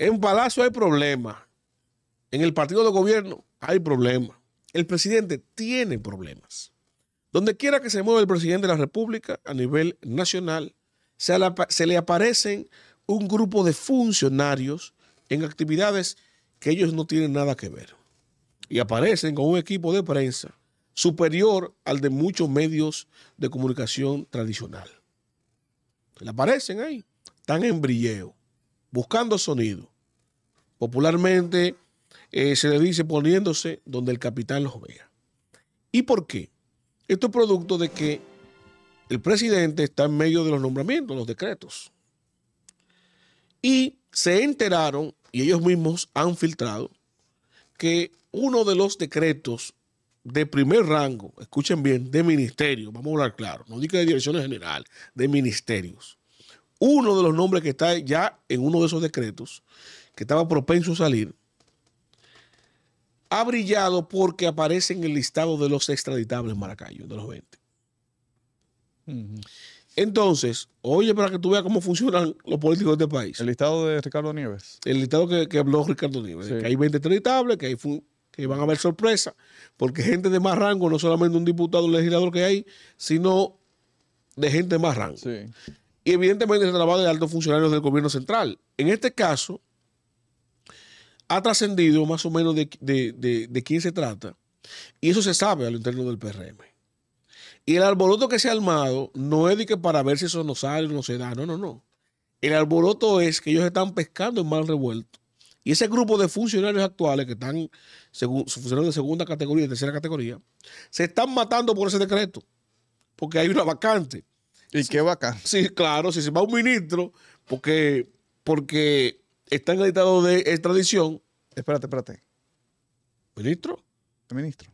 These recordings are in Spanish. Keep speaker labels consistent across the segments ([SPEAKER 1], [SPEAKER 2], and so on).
[SPEAKER 1] En Palacio hay problema, En el partido de gobierno hay problema, El presidente tiene problemas. Donde quiera que se mueva el presidente de la República a nivel nacional, se, le aparecen un grupo de funcionarios en actividades que ellos no tienen nada que ver. Y aparecen con un equipo de prensa superior al de muchos medios de comunicación tradicional. Le aparecen ahí, están en brilleo buscando sonido. Popularmente eh, se le dice poniéndose donde el capitán los vea. ¿Y por qué? Esto es producto de que el presidente está en medio de los nombramientos, los decretos. Y se enteraron, y ellos mismos han filtrado, que uno de los decretos de primer rango, escuchen bien, de ministerio, vamos a hablar claro, no diga de direcciones general, de ministerios, uno de los nombres que está ya en uno de esos decretos, que estaba propenso a salir, ha brillado porque aparece en el listado de los extraditables maracayos, Maracayo, de los 20. Entonces, oye, para que tú veas cómo funcionan los políticos de este país. El listado de Ricardo Nieves. El listado que, que habló Ricardo Nieves. Que hay 20 extraditables, que, que van a haber sorpresa porque gente de más rango, no solamente un diputado, un legislador que hay, sino de gente de más rango. Sí y evidentemente se trabajo de altos funcionarios del gobierno central. En este caso, ha trascendido más o menos de, quién se trata, y eso se sabe al interno del PRM. Y el alboroto que se ha armado no es de que para ver si eso no sale o no se da, no, no, no. El alboroto es que ellos están pescando en mal revuelto. Y ese grupo de funcionarios actuales que están, funcionarios de segunda categoría y tercera categoría, se están matando por ese decreto, porque hay una vacante. Y qué acá? Sí, claro, si se va un ministro, porque, porque está en de extradición. Espérate, espérate. ¿Ministro? ministro.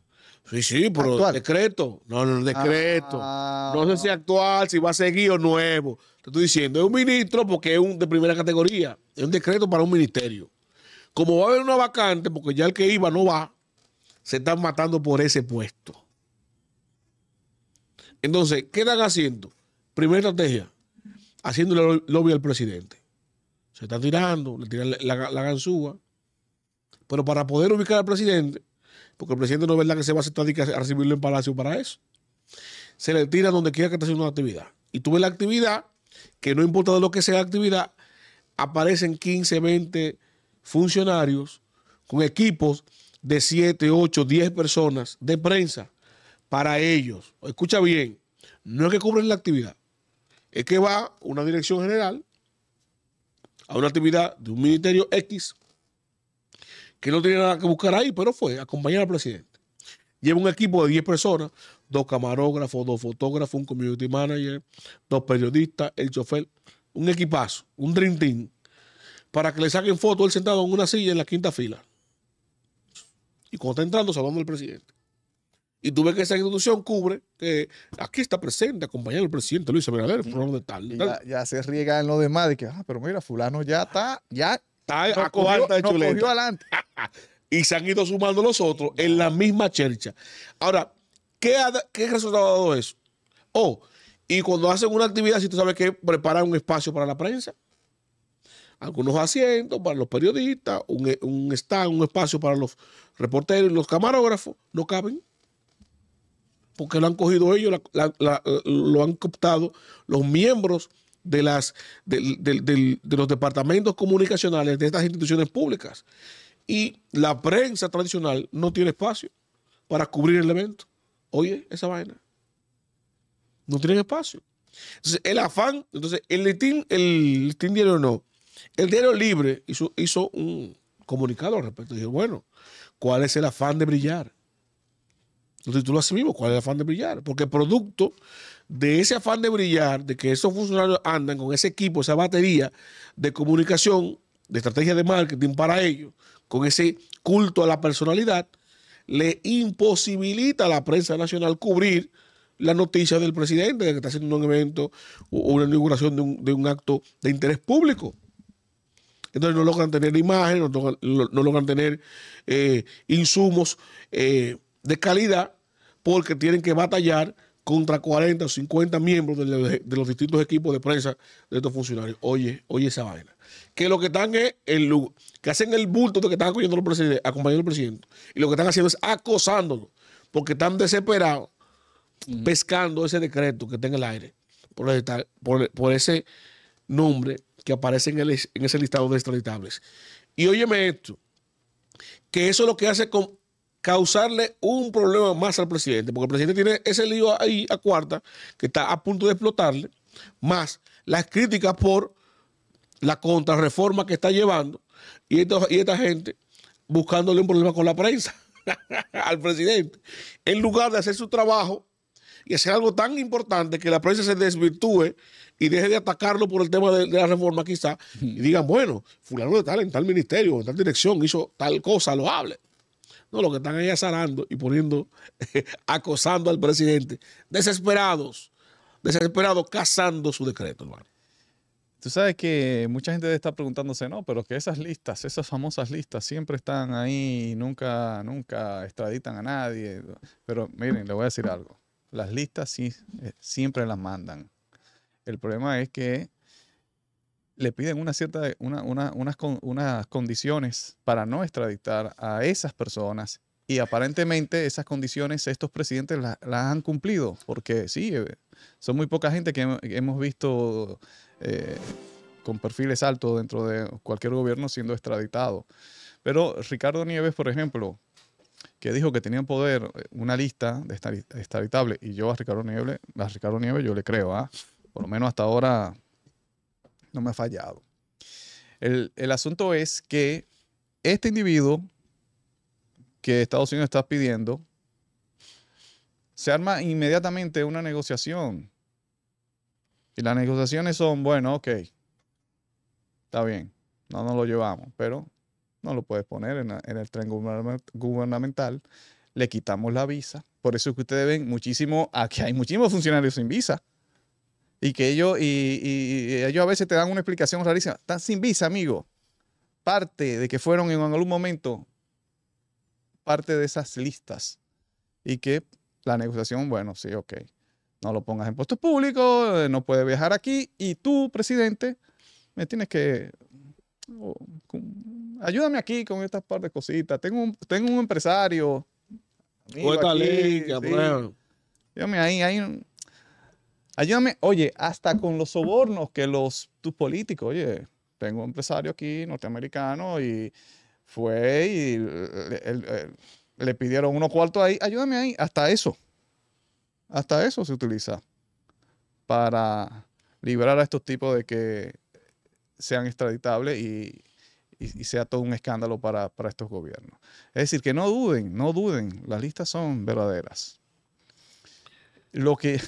[SPEAKER 1] Sí, sí, pero decreto. No, no, ah. decreto. no sé si actual, si va a seguir o nuevo. Te estoy diciendo, es un ministro porque es un de primera categoría. Es un decreto para un ministerio. Como va a haber una vacante, porque ya el que iba no va, se están matando por ese puesto. Entonces, ¿qué están haciendo? Primera estrategia, haciéndole lobby al presidente. Se está tirando, le tiran la, ganzúa. Pero para poder ubicar al presidente, porque el presidente no es verdad que se va a a recibirlo en Palacio para eso, se le tira donde quiera que esté haciendo una actividad. Y tú ves la actividad, que no importa de lo que sea la actividad, aparecen 15, 20 funcionarios con equipos de 7, 8, 10 personas de prensa para ellos. Escucha bien, no es que cubren la actividad, es que va una dirección general a una actividad de un ministerio X que no tenía nada que buscar ahí, pero fue acompañar al presidente. Lleva un equipo de 10 personas, dos camarógrafos, dos fotógrafos, un community manager, dos periodistas, el chofer, un equipazo, un dream team, para que le saquen fotos él sentado en una silla en la quinta fila. Y cuando está entrando, saludando al presidente. Y tú ves que esa institución cubre que aquí está presente, acompañado el presidente Luis Abinader, fulano de tal. ya, se
[SPEAKER 2] riega en lo demás de que, ah, pero mira, fulano ya está,
[SPEAKER 1] ya está a de adelante. y se han ido sumando los otros en la misma chercha. Ahora, ¿qué, resultado ha dado eso? Oh, y cuando hacen una actividad, si tú sabes que preparan un espacio para la prensa, algunos asientos para los periodistas, un, e, un stand, un espacio para los reporteros y los camarógrafos, no caben porque lo han cogido ellos, lo han cooptado los miembros de, los departamentos comunicacionales de estas instituciones públicas. Y la prensa tradicional no tiene espacio para cubrir el evento. Oye, esa vaina. No tienen espacio. Entonces, el afán, entonces, el listín, el listín diario no. El diario libre hizo, un comunicado al respecto. Dijo, bueno, ¿cuál es el afán de brillar? Lo tituló mismo, ¿cuál es el afán de brillar? Porque producto de ese afán de brillar, de que esos funcionarios andan con ese equipo, esa batería de comunicación, de estrategia de marketing para ellos, con ese culto a la personalidad, le imposibilita a la prensa nacional cubrir la noticia del presidente de que está haciendo un evento o una inauguración de un, acto de interés público. Entonces no logran tener imagen, no, logran tener eh, insumos eh, de calidad porque tienen que batallar contra 40 o 50 miembros de, los distintos equipos de prensa de estos funcionarios. Oye, oye esa vaina. Que lo que están es el que hacen el bulto de que están acompañando al presidente, acompañando al presidente. Y lo que están haciendo es acosándolo, porque están desesperados pescando ese decreto que está en el aire por, ese nombre que aparece en, en ese listado de extraditables. Y óyeme esto, que eso es lo que hace con causarle un problema más al presidente, porque el presidente tiene ese lío ahí a cuarta que está a punto de explotarle, más las críticas por la contrarreforma que está llevando y, esta gente buscándole un problema con la prensa al presidente, en lugar de hacer su trabajo y hacer algo tan importante que la prensa se desvirtúe y deje de atacarlo por el tema de, la reforma quizá, y digan, bueno, fulano de tal en tal ministerio, en tal dirección hizo tal cosa, lo hable. No, lo que están ahí azarando y poniendo, acosando al presidente. Desesperados, desesperados, cazando su decreto, hermano.
[SPEAKER 2] Tú sabes que mucha gente está preguntándose, no, pero que esas listas, esas famosas listas, siempre están ahí nunca, nunca extraditan a nadie. Pero miren, le voy a decir algo. Las listas sí, eh, siempre las mandan. El problema es que le piden una cierta, una, una, unas, unas condiciones para no extraditar a esas personas y aparentemente esas condiciones estos presidentes las, han cumplido, porque sí, eh, son muy poca gente que hemos visto eh, con perfiles altos dentro de cualquier gobierno siendo extraditado. Pero Ricardo Nieves, por ejemplo, que dijo que tenía en poder eh, una lista de extraditable, y yo a Ricardo Nieves, a Ricardo Nieves yo le creo, ¿ah? por lo menos hasta ahora no me ha fallado. El, asunto es que este individuo que Estados Unidos está pidiendo, se arma inmediatamente una negociación. Y las negociaciones son, bueno, ok, está bien, no nos lo llevamos, pero no lo puedes poner en, el tren gubernamental, le quitamos la visa. Por eso es que ustedes ven muchísimo, aquí hay muchísimos funcionarios sin visa. Y que ellos, y, ellos a veces te dan una explicación rarísima. Están sin visa, amigo. Parte de que fueron en algún momento parte de esas listas. Y que la negociación, bueno, sí, ok. No lo pongas en puestos públicos, eh, no puedes viajar aquí. Y tú, presidente, me tienes que oh, ayúdame aquí con estas par de cositas. Tengo un, tengo un empresario.
[SPEAKER 1] Amigo aquí,
[SPEAKER 2] Dígame ahí, ahí. Ayúdame, oye, hasta con los sobornos que los tus políticos, oye, tengo un empresario aquí norteamericano y fue y le, pidieron unos cuartos ahí, ayúdame ahí, hasta eso, hasta eso se utiliza para liberar a estos tipos de que sean extraditables y, sea todo un escándalo para, para estos gobiernos. Es decir, que no duden, no duden, las listas son verdaderas. Lo que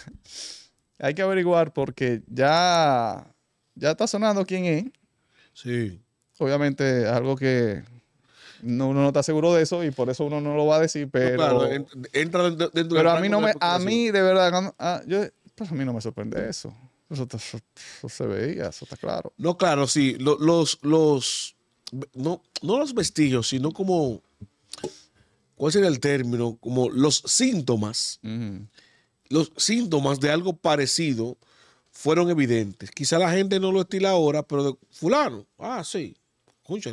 [SPEAKER 2] hay que averiguar porque ya, ya está sonando quién es. Sí. Obviamente algo que uno no está seguro de eso y por eso uno no lo va a decir, pero...
[SPEAKER 1] entra dentro, Pero a mí no me... A mí,
[SPEAKER 2] de verdad, a, ah, pues a mí no me sorprende eso. Eso, se veía, eso
[SPEAKER 1] está claro. No, claro, sí. Los, los, no, los vestigios, sino como, ¿cuál sería el término? Como los síntomas los síntomas de algo parecido fueron evidentes. Quizá la gente no lo estila ahora, pero de fulano, ah, sí,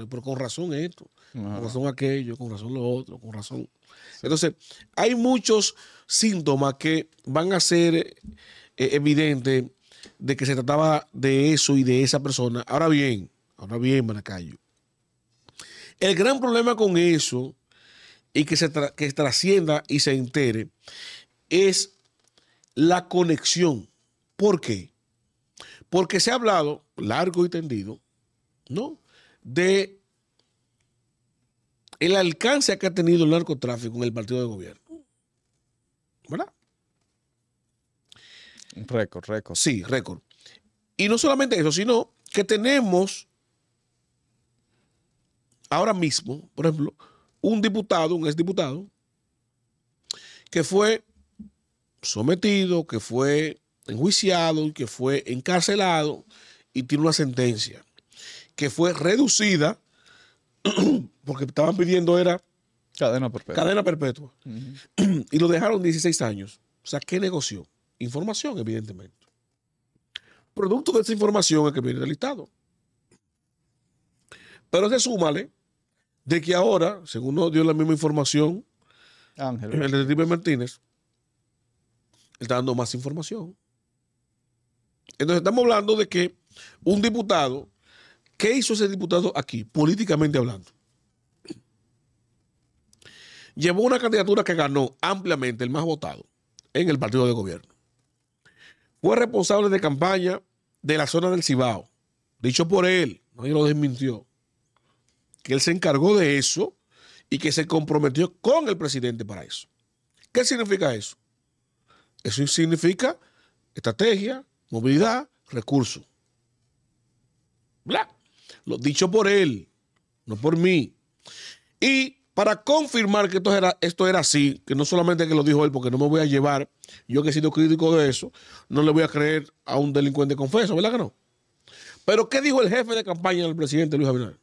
[SPEAKER 1] pero con razón esto, con razón aquello, con razón lo otro, con razón. Entonces, hay muchos síntomas que van a ser eh, evidentes de que se trataba de eso y de esa persona. Ahora bien, ahora bien, Maracayo. el gran problema con eso y que se que trascienda y se entere es la conexión. ¿Por qué? Porque se ha hablado largo y tendido, ¿no? De el alcance que ha tenido el narcotráfico en el partido de gobierno. ¿Verdad? Récord, récord. Sí, récord. Y no solamente eso, sino que tenemos ahora mismo, por ejemplo, un diputado, un exdiputado, que fue sometido, que fue enjuiciado que fue encarcelado y tiene una sentencia que fue reducida porque estaban pidiendo era cadena perpetua. y lo dejaron 16 años. O sea, ¿qué negoció? Información, evidentemente. Producto de esa información es que viene del listado. Pero se súmale de que ahora, según nos dio la misma información, Ángel. el detective Martínez, está dando más información. Entonces estamos hablando de que un diputado, ¿qué hizo ese diputado aquí, políticamente hablando? Llevó una candidatura que ganó ampliamente, el más votado, en el partido de gobierno. Fue responsable de campaña de la zona del Cibao, dicho por él, nadie lo desmintió, que él se encargó de eso y que se comprometió con el presidente para eso. ¿Qué significa eso? Eso significa estrategia, movilidad, recursos. Lo dicho por él, no por mí. Y para confirmar que esto era, esto era así, que no solamente que lo dijo él, porque no me voy a llevar, yo que he sido crítico de eso, no le voy a creer a un delincuente confeso, ¿verdad que no? Pero ¿qué dijo el jefe de campaña del presidente Luis Abinader?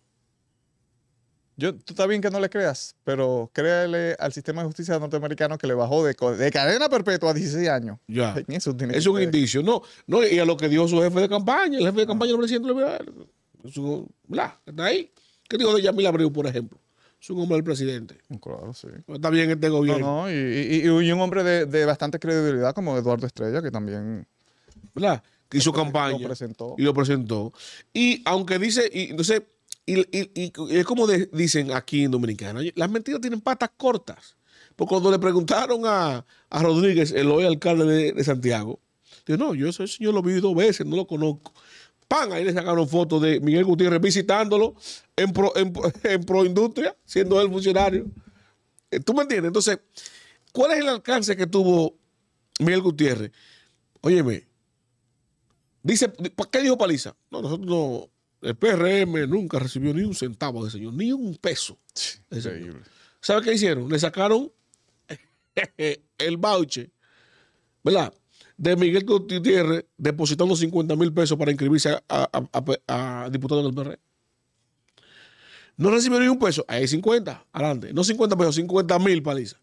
[SPEAKER 1] Yo, tú está bien que no le
[SPEAKER 2] creas, pero créale al sistema de justicia norteamericano que le bajó de, cadena perpetua a 16 años. Ya. Eso es un indicio.
[SPEAKER 1] No, no, y a lo que dio su jefe de campaña, el jefe de ah. campaña del presidente, eh, su, está ahí. ¿Qué dijo de Yamil Abreu, por ejemplo? Es un hombre del presidente. Claro, sí. Está bien este gobierno. No, y, un hombre de, bastante credibilidad como Eduardo Estrella, que también. ¿Verdad? Que hizo campaña. Lo presentó. Y lo presentó. Y aunque dice, y entonces. Sé, y, es como dicen aquí en Dominicana, las mentiras tienen patas cortas. Porque cuando le preguntaron a, Rodríguez, el hoy alcalde de, Santiago, dijo, no, yo ese señor lo vi dos veces, no lo conozco. ¡Pam! ahí le sacaron fotos de Miguel Gutiérrez visitándolo en pro, industria, siendo él funcionario. Eh, ¿Tú me entiendes? Entonces, ¿cuál es el alcance que tuvo Miguel Gutiérrez? Óyeme, dice, ¿qué dijo Paliza? No, nosotros no el PRM nunca recibió ni un centavo de señor, ni un peso. ¿Sabe qué hicieron? Le sacaron el voucher, ¿verdad? De Miguel Gutiérrez depositando 50 mil pesos para inscribirse a, diputado del PRM. No recibió ni un peso. Ahí hay 50, adelante. No 50 pesos, 50 mil paliza.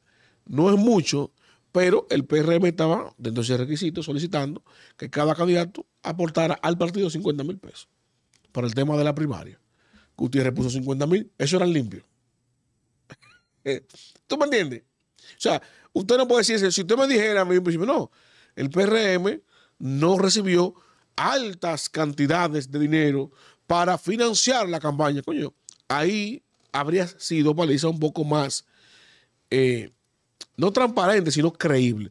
[SPEAKER 1] No es mucho, pero el PRM estaba, dentro de ese requisito, solicitando que cada candidato aportara al partido 50 mil pesos para el tema de la primaria. usted repuso 50 mil, eso era limpio. ¿Tú me entiendes? O sea, usted no puede decir Si usted me dijera a mí, no, el PRM no recibió altas cantidades de dinero para financiar la campaña. Coño, ahí habría sido paliza un poco más, eh, no transparente, sino creíble.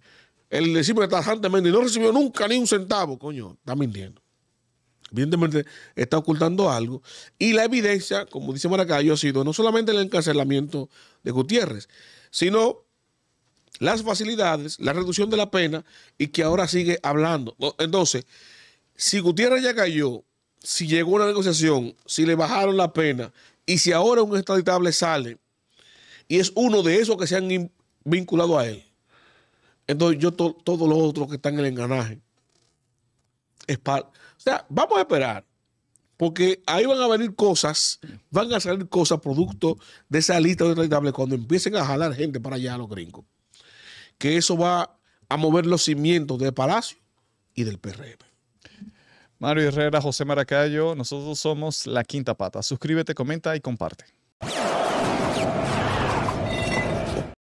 [SPEAKER 1] El decirme tajantemente, no recibió nunca ni un centavo, coño, está mintiendo. Evidentemente está ocultando algo. Y la evidencia, como dice Maracayo, ha sido no solamente el encarcelamiento de Gutiérrez, sino las facilidades, la reducción de la pena y que ahora sigue hablando. Entonces, si Gutiérrez ya cayó, si llegó una negociación, si le bajaron la pena y si ahora un extraditable sale y es uno de esos que se han vinculado a él, entonces yo todos los otros que están en el engranaje o sea, vamos a esperar, porque ahí van a venir cosas, van a salir cosas producto de esa lista de rentable cuando empiecen a jalar gente para allá a los gringos. Que eso va a mover los cimientos de Palacio y del PRM. Mario Herrera, José Maracayo,
[SPEAKER 2] nosotros somos La Quinta Pata. Suscríbete, comenta y comparte.